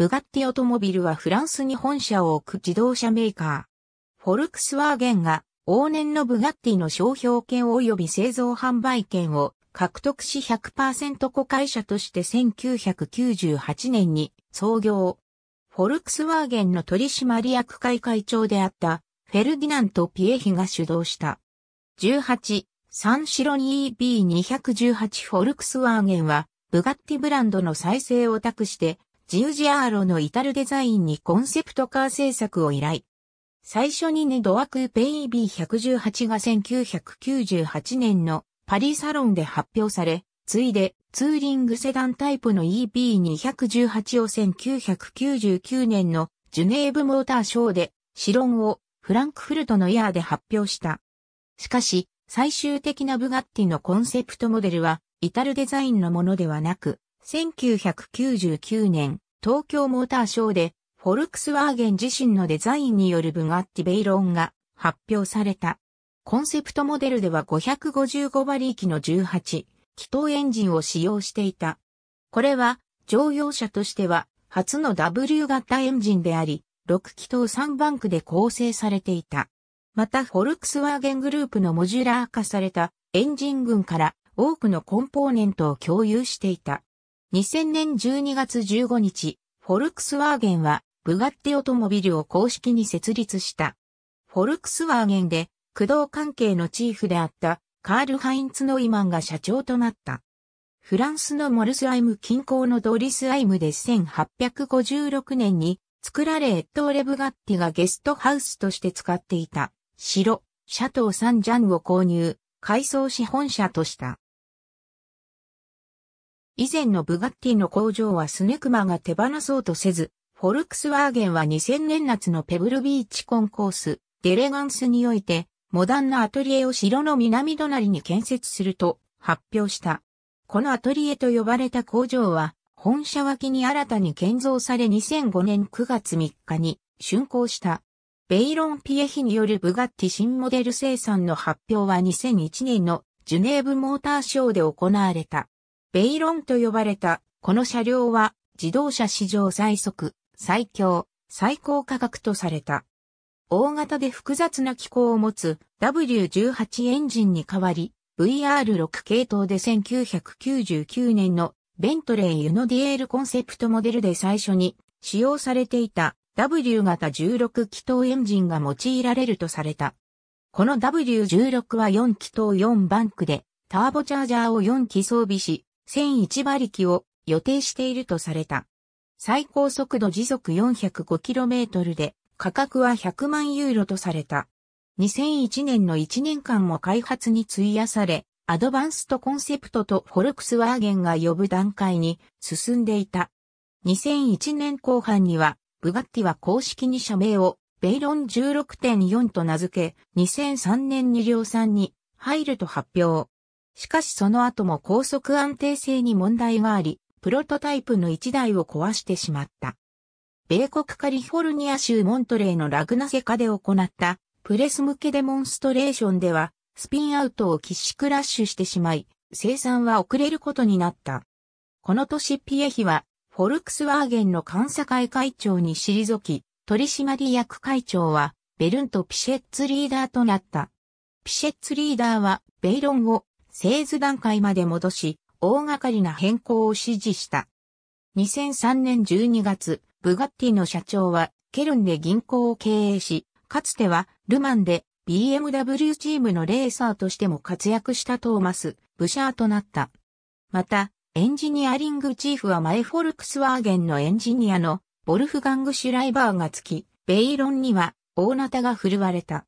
ブガッティオトモビルはフランスに本社を置く自動車メーカー。フォルクスワーゲンが往年のブガッティの商標権及び製造販売権を獲得し100%子会社として1998年に創業。フォルクスワーゲンの取締役会会長であったフェルディナント・ピエヒが主導した。18、サンシロニー EB218 フォルクスワーゲンはブガッティブランドの再生を託してジウジアーロの至るデザインにコンセプトカー制作を依頼。最初にネドアクーペ EB118 が1998年のパリサロンで発表され、ついでツーリングセダンタイプの EB218 を1999年のジュネーブモーターショーでシロンをフランクフルトのイヤーで発表した。しかし、最終的なブガッティのコンセプトモデルは、至るデザインのものではなく、1999年、東京モーターショーで、フォルクスワーゲン自身のデザインによるブガッティベイロンが発表された。コンセプトモデルでは555馬力の18、気筒エンジンを使用していた。これは、乗用車としては、初の W 型エンジンであり、6気筒3バンクで構成されていた。また、フォルクスワーゲングループのモジュラー化されたエンジン群から多くのコンポーネントを共有していた。2000年12月15日、フォルクスワーゲンは、ブガッテオトモビルを公式に設立した。フォルクスワーゲンで、駆動関係のチーフであった、カール・ハインツ・ノイマンが社長となった。フランスのモルスアイム近郊のドリスアイムで1856年に作られエットーレ・ブガッティがゲストハウスとして使っていた城、シャトー・サン・ジャンを購入、改装し本社とした。以前のブガッティの工場はスネクマが手放そうとせず、フォルクスワーゲンは2000年夏のペブルビーチコンコース、デレガンスにおいて、モダンなアトリエを城の南隣に建設すると発表した。このアトリエと呼ばれた工場は、本社脇に新たに建造され2005年9月3日に竣工した。ベイロン・ピエヒによるブガッティ新モデル生産の発表は2001年のジュネーブモーターショーで行われた。ベイロンと呼ばれた、この車両は自動車史上最速、最強、最高価格とされた。大型で複雑な機構を持つ W18 エンジンに代わり、VR6 系統で1999年のベントレー・ユノディエールコンセプトモデルで最初に使用されていた W 型16気筒エンジンが用いられるとされた。この W16 は4気筒4バンクでターボチャージャーを4機装備し、1001馬力を予定しているとされた。最高速度時速 405km で価格は100万ユーロとされた。2001年の1年間も開発に費やされ、アドバンストコンセプトとフォルクスワーゲンが呼ぶ段階に進んでいた。2001年後半には、ブガッティは公式に社名をベイロン16.4と名付け、2003年に量産に入ると発表。しかしその後も高速安定性に問題があり、プロトタイプの1台を壊してしまった。米国カリフォルニア州モントレーのラグナセカで行ったプレス向けデモンストレーションではスピンアウトを喫ックラッシュしてしまい生産は遅れることになった。この年ピエヒはフォルクスワーゲンの監査会会長に退き取締役会長はベルント・ピシェッツリーダーとなった。ピシェッツリーダーはベイロンを製図段階まで戻し、大掛かりな変更を指示した。2003年12月、ブガッティの社長は、ケルンで銀行を経営し、かつては、ルマンで BMW チームのレーサーとしても活躍したトーマス、ブシャーとなった。また、エンジニアリングチーフはマイフォルクスワーゲンのエンジニアのボルフガング・シュライバーがつき、ベイロンには大型が振るわれた。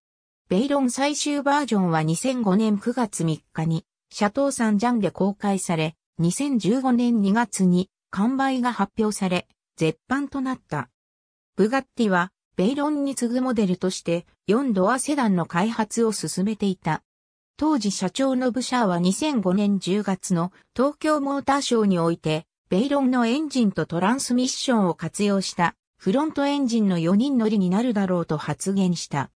ベイロン最終バージョンは2005年9月3日にシャトーサンジャンで公開され、2015年2月に完売が発表され、絶版となった。ブガッティは、ベイロンに次ぐモデルとして4ドアセダンの開発を進めていた。当時社長のブシャーは2005年10月の東京モーターショーにおいて、ベイロンのエンジンとトランスミッションを活用したフロントエンジンの4人乗りになるだろうと発言した。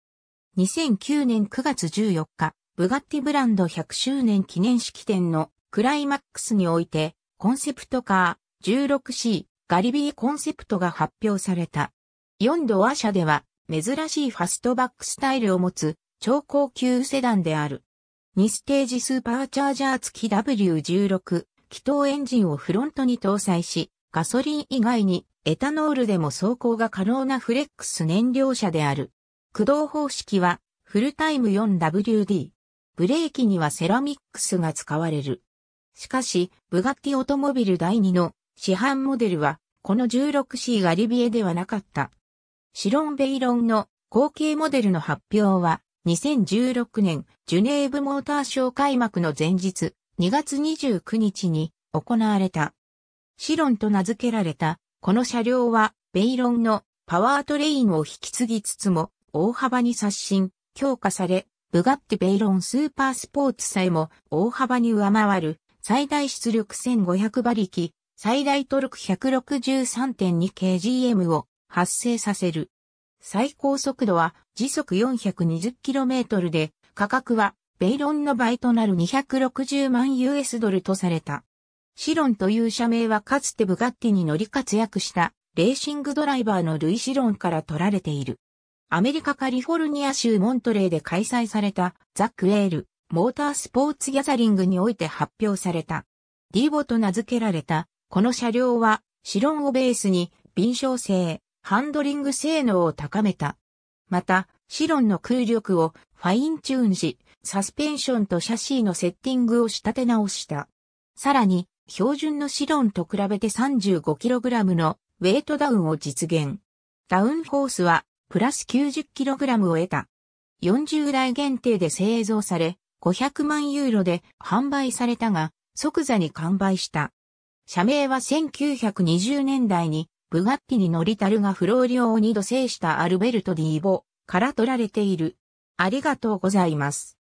2009年9月14日、ブガッティブランド100周年記念式典のクライマックスにおいて、コンセプトカー 16C ガリビーコンセプトが発表された。4ドア車では珍しいファストバックスタイルを持つ超高級セダンである。2ステージスーパーチャージャー付き W16 気筒エンジンをフロントに搭載し、ガソリン以外にエタノールでも走行が可能なフレックス燃料車である。駆動方式はフルタイム 4WD。ブレーキにはセラミックスが使われる。しかし、ブガッティオトモビル第2の市販モデルは、この 16C がリビエではなかった。シロン・ベイロンの後継モデルの発表は、2016年ジュネーブモーターショー開幕の前日、2月29日に行われた。シロンと名付けられた、この車両は、ベイロンのパワートレインを引き継ぎつつも、大幅に刷新、強化され、ブガッティベイロンスーパースポーツさえも大幅に上回る最大出力1500馬力、最大トルク 163.2kgm を発生させる。最高速度は時速 420km で価格はベイロンの倍となる260万 US ドルとされた。シロンという社名はかつてブガッティに乗り活躍したレーシングドライバーのルイ・シロンから取られている。アメリカカリフォルニア州モントレーで開催されたザ・クエール・モータースポーツギャザリングにおいて発表された。ディボと名付けられた、この車両は、シロンをベースに、敏捷性、ハンドリング性能を高めた。また、シロンの空力をファインチューンし、サスペンションとシャシーのセッティングを仕立て直した。さらに、標準のシロンと比べて 35kg のウェイトダウンを実現。ダウンフォースはプラス 90kg を得た。40台限定で製造され、500万ユーロで販売されたが、即座に完売した。社名は1920年代に、ブガッティに乗りたるが不老量を2度制したアルベルト・ディーボから取られている。ありがとうございます。